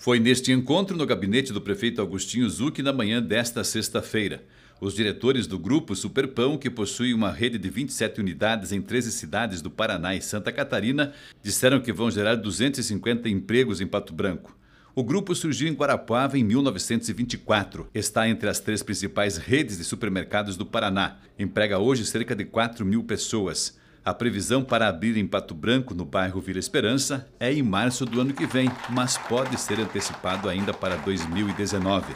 Foi neste encontro no gabinete do prefeito Agostinho Zucchi na manhã desta sexta-feira. Os diretores do grupo Superpão, que possui uma rede de 27 unidades em 13 cidades do Paraná e Santa Catarina, disseram que vão gerar 250 empregos em Pato Branco. O grupo surgiu em Guarapuava em 1924. Está entre as três principais redes de supermercados do Paraná. Emprega hoje cerca de 4 mil pessoas. A previsão para abrir em Pato Branco, no bairro Vila Esperança, é em março do ano que vem, mas pode ser antecipado ainda para 2019.